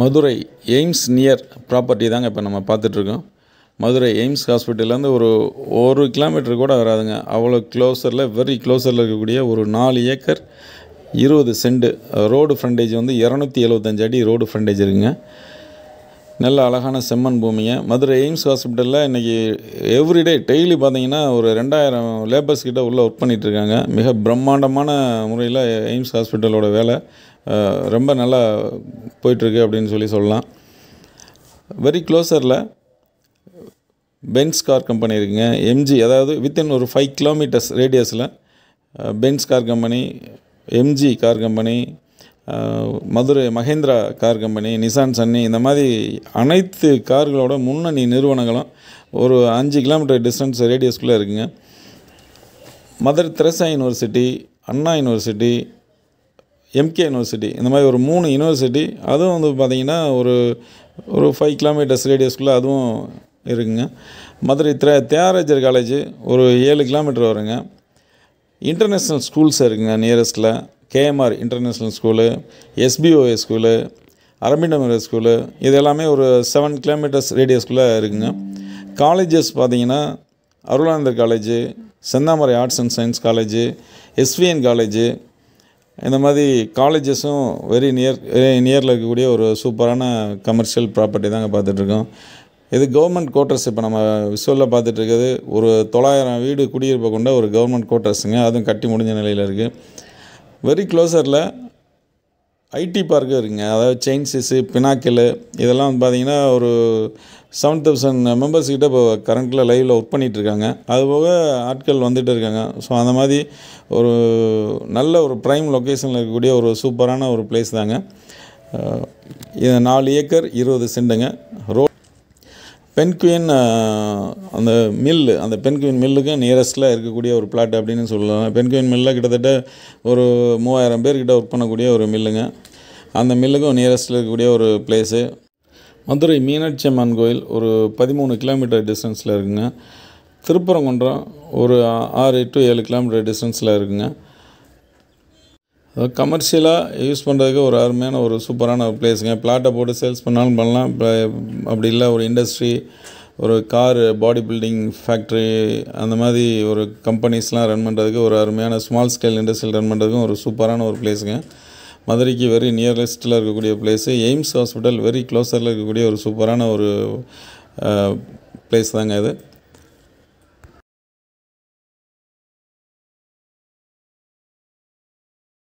Madurai AIIMS near property தாங்க இப்போ நம்ம பார்த்துட்ருக்கோம் மதுரை எய்ம்ஸ் ஹாஸ்பிட்டல்லேருந்து ஒரு ஒரு கிலோமீட்டர் கூட வராதுங்க அவ்வளோ க்ளோஸரில் வெரி க்ளோஸரில் இருக்கக்கூடிய ஒரு நாலு ஏக்கர் இருபது செண்டு ரோடு ஃப்ரண்டேஜ் வந்து இரநூத்தி எழுபத்தஞ்சு அடி ரோடு ஃப்ரண்டேஜ் இருக்குங்க நல்ல அழகான செம்மண் பூமியை மதுரை எய்ம்ஸ் ஹாஸ்பிட்டலில் இன்றைக்கி எவ்ரிடே டெய்லி பார்த்தீங்கன்னா ஒரு ரெண்டாயிரம் லேபர்ஸ் கிட்ட உள்ளே ஒர்க் பண்ணிகிட்ருக்காங்க மிக பிரம்மாண்டமான முறையில் எய்ம்ஸ் ஹாஸ்பிட்டலோட வேலை ரொம்ப நல்லா போயிட்டுருக்கு அப்படின்னு சொல்லி சொல்லலாம் வெரி க்ளோஸரில் பென்ஸ் கார் கம்பெனி இருக்குங்க எம்ஜி அதாவது வித்தின் ஒரு ஃபைவ் கிலோமீட்டர்ஸ் ரேடியஸில் Benz car company MG car company Madurai Mahindra car company Nissan Sunny இந்த மாதிரி அனைத்து கார்களோட முன்னணி நிறுவனங்களும் ஒரு அஞ்சு கிலோமீட்டர் டிஸ்டன்ஸ் ரேடியஸ்குள்ளே இருக்குங்க Madurai Teresa university Anna university MK university இந்த மாதிரி ஒரு மூணு யூனிவர்சிட்டி அதுவும் வந்து பார்த்திங்கன்னா ஒரு ஒரு ஃபைவ் கிலோமீட்டர்ஸ் ரேடியஸ்குள்ளே அதுவும் இருக்குங்க மதுரை திர தியாகராஜர் காலேஜ் ஒரு ஏழு கிலோமீட்டர் வருங்க இன்டர்நேஷ்னல் ஸ்கூல்ஸ் இருக்குங்க நியரஸ்ட்டில் KMR international school SPOA school அரபிண்டமர ஸ்கூலு இது எல்லாமே ஒரு செவன் கிலோமீட்டர்ஸ் ரேடியஸ்குள்ளே இருக்குங்க காலேஜஸ் பார்த்தீங்கன்னா Arulanandar college Senthamarai arts and science college SVN college இந்த மாதிரி காலேஜஸும் வெரி நியர் நியரில் இருக்கக்கூடிய ஒரு சூப்பரான கமர்ஷியல் ப்ராப்பர்ட்டி தாங்க பார்த்துட்ருக்கோம் இது கவர்மெண்ட் குவார்ட்டர்ஸ் இப்போ நம்ம விஷுவலில் பார்த்துட்ருக்கிறது ஒரு தொள்ளாயிரம் வீடு குடியிருப்பை கொண்ட ஒரு கவர்மெண்ட் குவார்ட்டர்ஸுங்க அதுவும் கட்டி முடிஞ்ச நிலையில் இருக்குது வெரி க்ளோஸரில் ஐடி பார்க்கு இருக்குதுங்க அதாவது செயின்சிஸு சிஸு பினாக்கிள் இதெல்லாம் வந்து பார்த்திங்கன்னா ஒரு செவன் தௌசண்ட் மெம்பர்ஸ் கிட்டே இப்போ கரண்ட்டில் லைவில் ஒர்க் பண்ணிகிட்ருக்காங்க அதுபோக ஆட்கள் வந்துகிட்டு இருக்காங்க ஸோ அந்த மாதிரி ஒரு நல்ல ஒரு ப்ரைம் லொக்கேஷனில் இருக்கக்கூடிய ஒரு சூப்பரான ஒரு பிளேஸ் தாங்க இது நாலு ஏக்கர் இருபது சென்டுங்க ரோட் பென்குயின் அந்த மில்லு அந்த பென்குயின் மில்லுக்கு நியரஸ்ட்டில் இருக்கக்கூடிய ஒரு பிளாட் அப்படின்னு சொல்லலாம் பென்குயின் மில்லில் கிட்டத்தட்ட ஒரு மூவாயிரம் பேர்கிட்ட ஒர்க் பண்ணக்கூடிய ஒரு மில்லுங்க அந்த மில்லுக்கும் நியரஸ்ட்டில் இருக்கக்கூடிய ஒரு பிளேஸு மதுரை மீனாட்சி அம்மன் கோயில் ஒரு பதிமூணு கிலோமீட்டர் டிஸ்டன்ஸில் இருக்குங்க திருப்பரங்குன்றம் ஒரு ஆறு டு ஏழு கிலோமீட்டர் டிஸ்டன்ஸில் இருக்குங்க கமர்ஷியலாக யூஸ் பண்ணுறதுக்கு ஒரு அருமையான ஒரு சூப்பரான ஒரு பிளேஸுங்க பிளாட்டை போட்டு சேல்ஸ் பண்ணாலும் பண்ணலாம் அப்படி இல்லை ஒரு இண்டஸ்ட்ரி ஒரு கார் பாடி பில்டிங் ஃபேக்ட்ரி அந்த மாதிரி ஒரு கம்பெனிஸ்லாம் ரன் பண்ணுறதுக்கு ஒரு அருமையான ஸ்மால் ஸ்கேல் இண்டஸ்ட்ரியல் ரன் பண்ணுறதுக்கும் ஒரு சூப்பரான ஒரு பிளேஸுங்க மதுரைக்கு வெரி நியரஸ்ட்டில் இருக்கக்கூடிய பிளேஸு எய்ம்ஸ் ஹாஸ்பிட்டல் வெரி க்ளோஸரில் இருக்கக்கூடிய ஒரு சூப்பரான ஒரு பிளேஸ் தாங்க இது